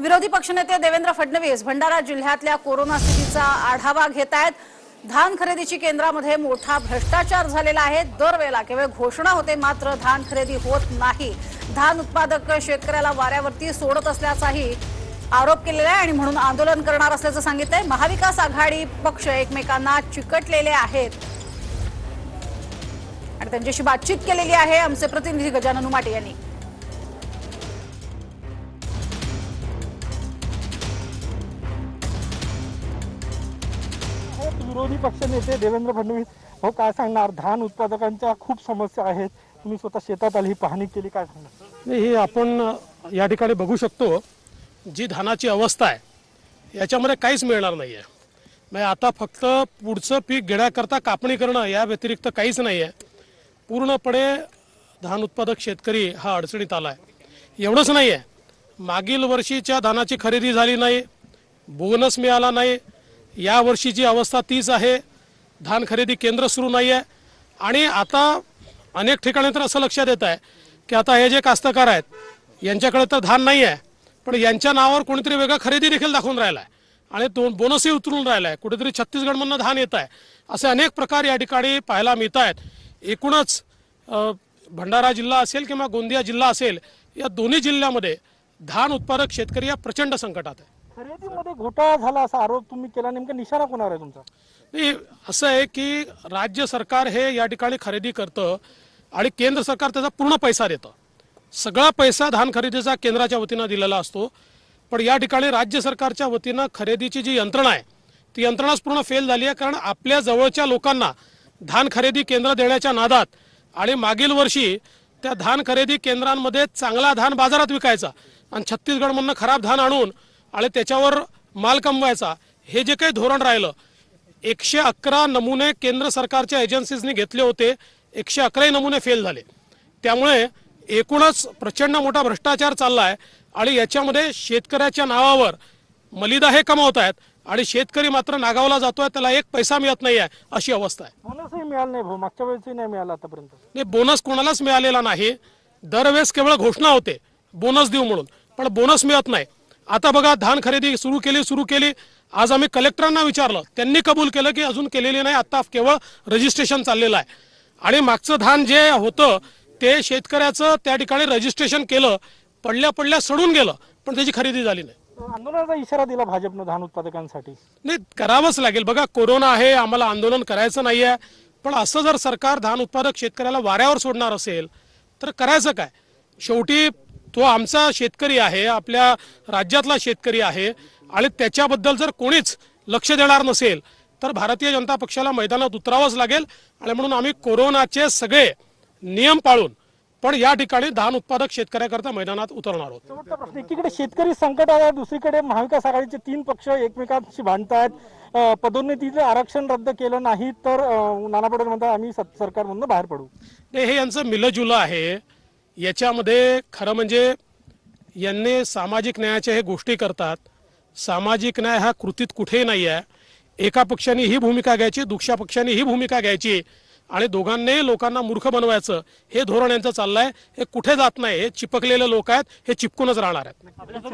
विरोधी पक्षनेते देवेंद्र फडणवीस भंडारा जिल्ह्यातल्या कोरोना स्थितीचा आढावा घेत आहेत धान खरेदीची केंद्रामध्ये मोठा भ्रष्टाचार झालेला आहे दरवेळेला केवळ घोषणा होते मात्र धान खरेदी होत नाही धान उत्पादक शेतकऱ्याला वाऱ्यावरती सोडत असल्याचाही आरोप केलेला आहे आणि म्हणून आंदोलन करणार असल्याचं सांगितलंय महाविकास आघाडी पक्ष एकमेकांना चिकटलेले आहेत आणि त्यांच्याशी बातचीत केलेली आहे आमचे प्रतिनिधी गजानन उमाटे यांनी विरोधी नेते देवेंद्र फडणवीस हो काय सांगणार धान उत्पादकांच्या खूप समस्या आहेत तुम्ही स्वतः शेतात आली ही पाहणी केली काय सांगणार नाही हे आपण या ठिकाणी बघू शकतो जी धानाची अवस्था आहे याच्यामध्ये काहीच मिळणार नाही आहे आता फक्त पुढचं पीक घेण्याकरता कापणी करणं या व्यतिरिक्त काहीच नाही आहे पूर्णपणे धान उत्पादक शेतकरी हा अडचणीत आला आहे एवढंच नाही आहे मागील वर्षीच्या धानाची खरेदी झाली नाही बोनस मिळाला नाही यावर्षीची अवस्था तीच आहे धान खरेदी केंद्र सुरू नाही आहे आणि आता अनेक ठिकाणी तर असं लक्षात येत आहे की आता हे जे कास्तकार आहेत यांच्याकडे तर धान नाही आहे पण यांच्या नावावर कोणीतरी वेगळं खरेदी देखील दाखवून राहिला आहे आणि दोन बोनसही उतरून राहिला आहे कुठेतरी छत्तीसगडमधनं धान येत आहे असे अनेक प्रकार या ठिकाणी पाहायला मिळत आहेत एकूणच भंडारा जिल्हा असेल किंवा गोंदिया जिल्हा असेल या दोन्ही जिल्ह्यामध्ये धान उत्पादक शेतकरी या प्रचंड संकटात आहे खरेदीमध्ये घोटाळा झाला असा आरोप तुम्ही केला नेमका निशाणा कोणावर आहे तुमचा नाही असं आहे की राज्य सरकार हे या ठिकाणी खरेदी करतं आणि केंद्र सरकार त्याचा पूर्ण पैसा देतं सगळा पैसा धान खरेदीचा केंद्राच्या वतीनं दिलेला असतो पण या ठिकाणी राज्य सरकारच्या वतीनं खरेदीची जी यंत्रणा आहे ती यंत्रणाच पूर्ण फेल झाली आहे कारण आपल्या जवळच्या लोकांना धान खरेदी केंद्र देण्याच्या नादात आणि मागील वर्षी त्या धान खरेदी केंद्रांमध्ये चांगला धान बाजारात विकायचा आणि छत्तीसगडमधनं खराब धान आणून आणि त्याच्यावर माल कमवायचा हे जे काही धोरण राहिलं एकशे अकरा नमुने केंद्र सरकारच्या एजन्सीजनी घेतले होते एकशे अकराही नमुने फेल झाले त्यामुळे एकूणच प्रचंड मोठा भ्रष्टाचार चालला आहे आणि याच्यामध्ये शेतकऱ्याच्या नावावर मलिदा हे कमावत आहेत आणि शेतकरी मात्र नागावला जातोय त्याला एक पैसा मिळत नाही आहे अशी अवस्था आहे बोनसही मिळाला नाही भाऊ मागच्या वेळेस नाही मिळाला आतापर्यंत नाही बोनस कोणालाच मिळालेला नाही दरवेळेस केवळ घोषणा होते बोनस देऊ म्हणून पण बोनस मिळत नाही आता बघा धान खरेदी सुरू केली सुरू केली आज आम्ही कलेक्टरांना विचारलं त्यांनी कबूल केलं की अजून केलेली नाही आता केवळ रजिस्ट्रेशन चाललेलं आहे आणि मागचं धान जे होतं ते शेतकऱ्याचं त्या ठिकाणी रजिस्ट्रेशन केलं पडल्या पडल्या सडून गेलं पण त्याची खरेदी झाली नाही आंदोलनाचा इशारा दिला भाजपनं धान उत्पादकांसाठी नाही करावंच लागेल बघा कोरोना आहे आम्हाला आंदोलन करायचं नाही आहे पण असं जर सरकार धान उत्पादक शेतकऱ्याला वाऱ्यावर सोडणार असेल तर करायचं काय शेवटी तो आमचा शेतकरी आहे आपल्या राज्यातला शेतकरी आहे आणि त्याच्याबद्दल जर कोणीच लक्ष देणार नसेल तर भारतीय जनता पक्षाला मैदानात उतरावंच लागेल आणि म्हणून आम्ही कोरोनाचे सगळे नियम पाळून पण या ठिकाणी धान उत्पादक शेतकऱ्याकरता मैदानात उतरणार आहोत एकीकडे शेतकरी संकट आहे दुसरीकडे महाविकास आघाडीचे तीन पक्ष एकमेकांशी भांडतायत पदोन्नतीचं आरक्षण रद्द केलं नाही तर नाना पटोले म्हणतात आम्ही सरकारमधून बाहेर पडू हे यांचं मिलजुलं आहे याच्यामध्ये खरं म्हणजे यांनी सामाजिक न्यायाच्या हे गोष्टी करतात सामाजिक न्याय हा कृतीत कुठेही नाही आहे एका पक्षाने ही भूमिका घ्यायची दुसऱ्या पक्षाने ही भूमिका घ्यायची आणि दोघांनाही लोकांना मूर्ख बनवायचं हे धोरण यांचं चाललंय हे कुठे जात नाही हे चिपकलेले लोक आहेत हे चिपकूनच राहणार आहेत